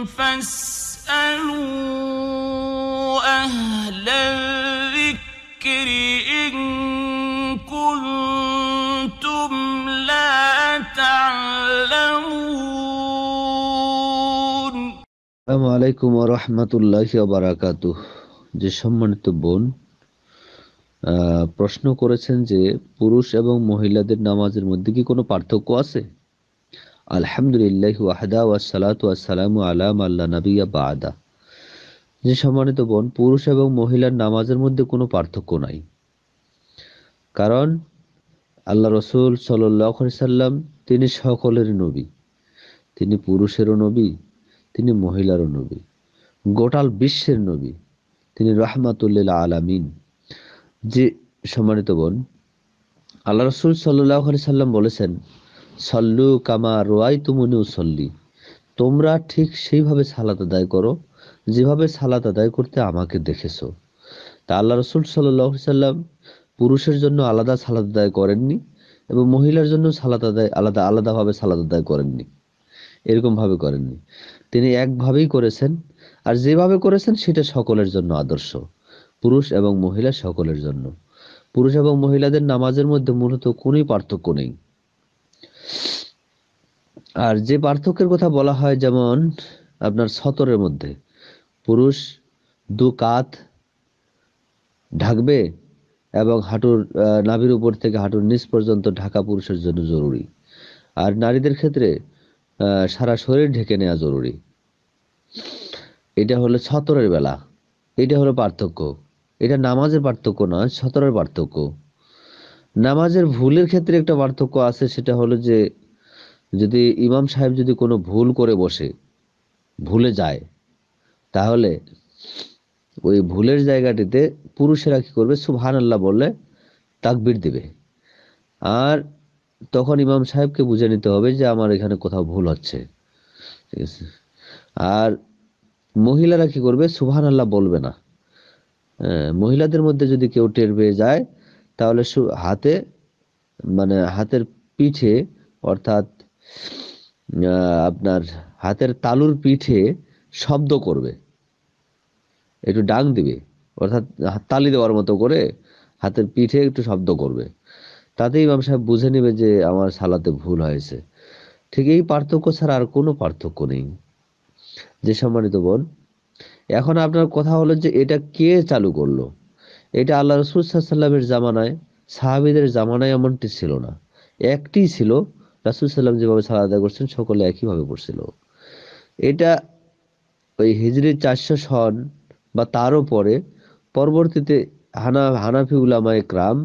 আলাইকুম রহমতুল্লাহ বারাকাত যে সম্মানিত বোন প্রশ্ন করেছেন যে পুরুষ এবং মহিলাদের নামাজের মধ্যে কি কোনো পার্থক্য আছে আলহামদুলিল্লাহ ওয়াহদা ওয়াসালাত ওয়াসালাম আলাম আল্লাহ নবিয়া বাদা যে সম্মানিত বোন পুরুষ এবং মহিলার নামাজের মধ্যে কোনো পার্থক্য নাই কারণ আল্লাহ রসুল সাল্লি সাল্লাম তিনি সকলের নবী তিনি পুরুষেরও নবী তিনি মহিলারও নবী গোটাল বিশ্বের নবী তিনি রহমাতুল্লিল আলামিন যে সম্মানিত বোন আল্লাহ রসুল সাল্লাহ সাল্লাম বলেছেন সল্লু কামা রোয়াই তুমুনিউ সল্লি তোমরা ঠিক সেইভাবে সালাত আদায় করো যেভাবে সালাত আদায় করতে আমাকে দেখেছো তা আল্লাহ রসুল সাল্লাহ সাল্লাম পুরুষের জন্য আলাদা সালাত আদায় করেননি এবং মহিলার জন্য সালাত আদায় আলাদা আলাদাভাবে সালাত আদায় করেননি এরকমভাবে করেননি তিনি একভাবেই করেছেন আর যেভাবে করেছেন সেটা সকলের জন্য আদর্শ পুরুষ এবং মহিলা সকলের জন্য পুরুষ এবং মহিলাদের নামাজের মধ্যে মূলত কোনোই পার্থক্য নেই আর যে পার্থক্যের কথা বলা হয় যেমন আপনার সতরের মধ্যে পুরুষ দু কাত ঢাকবে এবং হাঁটুর নাভির উপর থেকে হাঁটুর নিচ পর্যন্ত ঢাকা পুরুষের জন্য জরুরি আর নারীদের ক্ষেত্রে সারা শরীর ঢেকে নেওয়া জরুরি এটা হলো ছতরের বেলা এটা হলো পার্থক্য এটা নামাজের পার্থক্য নয় সতরের পার্থক্য নামাজের ভুলের ক্ষেত্রে একটা পার্থক্য আছে সেটা হলো যে যদি ইমাম সাহেব যদি কোনো ভুল করে বসে ভুলে যায় তাহলে ওই ভুলের জায়গাটিতে পুরুষেরা কি করবে সুহান আল্লাহ বললে তাকবির দেবে আর তখন ইমাম সাহেবকে বুঝে নিতে হবে যে আমার এখানে কোথাও ভুল হচ্ছে ঠিক আছে আর মহিলারা কি করবে সুহান আল্লাহ বলবে না হ্যাঁ, মহিলাদের মধ্যে যদি কেউ টের পেয়ে যায় তাহলে হাতে মানে হাতের পিঠে অর্থাৎ আপনার হাতের তালুর পিঠে শব্দ করবে একটু ডাক দিবে অর্থাৎ তালি দেওয়ার মতো করে হাতের পিঠে একটু শব্দ করবে তাতেই ইমাম সাহেব বুঝে নেবে যে আমার সালাতে ভুল হয়েছে ঠিক এই পার্থক্য ছাড়া আর কোনো পার্থক্য নেই যে সম্মানিত বোন এখন আপনার কথা হলো যে এটা কে চালু করলো এটা আল্লাহ রসুল সাল্লামের জামানায় সাহাবিদের জামানায় এমনটি ছিল না একটি ছিল রাসুল সাল্লাম যেভাবে সালা আদায় করছেন সকলে একইভাবে পড়ছিল এটা ওই হিজড়ির চারশো সন বা তারও পরে পরবর্তীতে হানা হানাফি উলামায় ক্রাম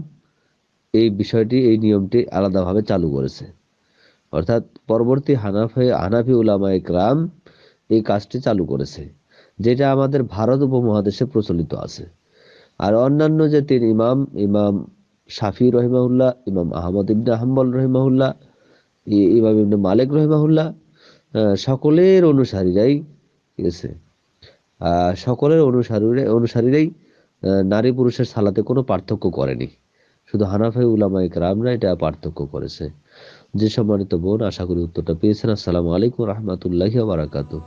এই বিষয়টি এই নিয়মটি আলাদাভাবে চালু করেছে অর্থাৎ পরবর্তী হানাফে হানাফি উলামায় ক্রাম এই কাজটি চালু করেছে যেটা আমাদের ভারত উপমহাদেশে প্রচলিত আছে আর অন্যান্য যে তিন ইমাম ইমাম শাফি রহিমাহুল্লাহ ইমাম আহমদ ইবনে আহম্বল রহিমাহুল্লাহ ইমাম ইবনে মালিক রহিমাহুল্লাহ সকলের অনুসারীরাই ঠিক আছে সকলের অনুসারীরা অনুসারীরাই নারী পুরুষের সালাতে কোনো পার্থক্য করেনি শুধু হানাফাই উলামা ইকরামরা এটা পার্থক্য করেছে যে সম্মানিত বোন আশা করি উত্তরটা পেয়েছেন আসসালামু আলাইকুম রহমতুল্লাহ বারাকাতু